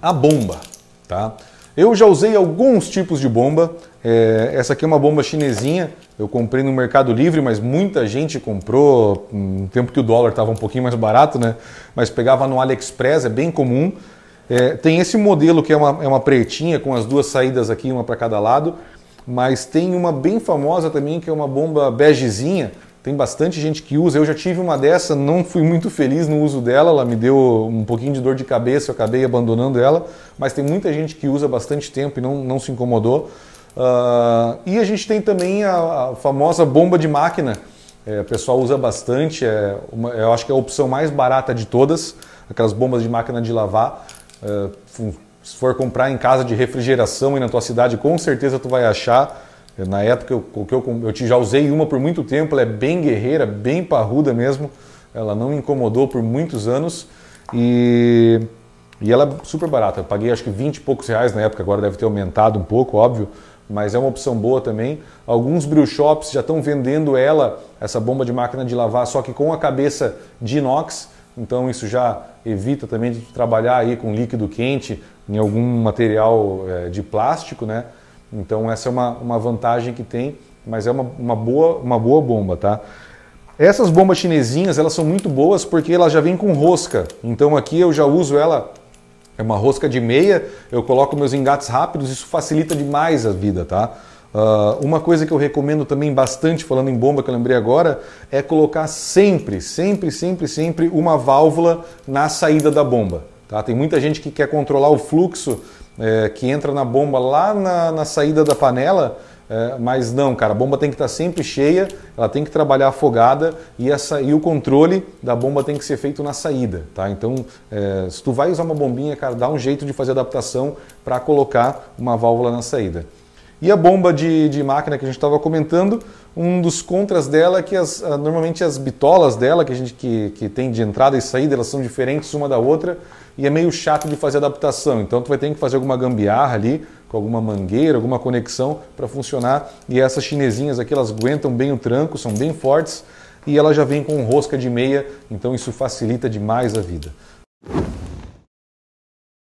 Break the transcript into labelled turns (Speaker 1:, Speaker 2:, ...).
Speaker 1: a bomba. Tá? Eu já usei alguns tipos de bomba. É, essa aqui é uma bomba chinesinha. Eu comprei no Mercado Livre, mas muita gente comprou hum, no tempo que o dólar estava um pouquinho mais barato, né? Mas pegava no AliExpress, é bem comum. É, tem esse modelo que é uma, é uma pretinha com as duas saídas aqui, uma para cada lado. Mas tem uma bem famosa também que é uma bomba begezinha tem bastante gente que usa. Eu já tive uma dessa, não fui muito feliz no uso dela, ela me deu um pouquinho de dor de cabeça, eu acabei abandonando ela, mas tem muita gente que usa bastante tempo e não, não se incomodou. Uh, e a gente tem também a, a famosa bomba de máquina. É, o pessoal usa bastante, é uma, eu acho que é a opção mais barata de todas, aquelas bombas de máquina de lavar. É, se for comprar em casa de refrigeração e na tua cidade, com certeza tu vai achar na época eu, que eu, eu já usei uma por muito tempo, ela é bem guerreira, bem parruda mesmo. Ela não me incomodou por muitos anos e, e ela é super barata. Eu paguei acho que 20 e poucos reais na época, agora deve ter aumentado um pouco, óbvio, mas é uma opção boa também. Alguns brew shops já estão vendendo ela, essa bomba de máquina de lavar, só que com a cabeça de inox. Então isso já evita também de trabalhar aí com líquido quente em algum material eh, de plástico, né? Então essa é uma, uma vantagem que tem, mas é uma, uma, boa, uma boa bomba, tá? Essas bombas chinesinhas, elas são muito boas porque elas já vêm com rosca. Então aqui eu já uso ela, é uma rosca de meia, eu coloco meus engates rápidos, isso facilita demais a vida, tá? Uh, uma coisa que eu recomendo também bastante, falando em bomba que eu lembrei agora, é colocar sempre, sempre, sempre, sempre uma válvula na saída da bomba. Tá? Tem muita gente que quer controlar o fluxo é, que entra na bomba lá na, na saída da panela, é, mas não, cara, a bomba tem que estar tá sempre cheia, ela tem que trabalhar afogada e, essa, e o controle da bomba tem que ser feito na saída, tá? Então, é, se tu vai usar uma bombinha, cara, dá um jeito de fazer adaptação para colocar uma válvula na saída. E a bomba de, de máquina que a gente estava comentando, um dos contras dela é que as, normalmente as bitolas dela, que a gente que, que tem de entrada e saída, elas são diferentes uma da outra e é meio chato de fazer adaptação. Então tu vai ter que fazer alguma gambiarra ali, com alguma mangueira, alguma conexão para funcionar. E essas chinesinhas aqui, elas aguentam bem o tranco, são bem fortes e ela já vem com rosca de meia, então isso facilita demais a vida.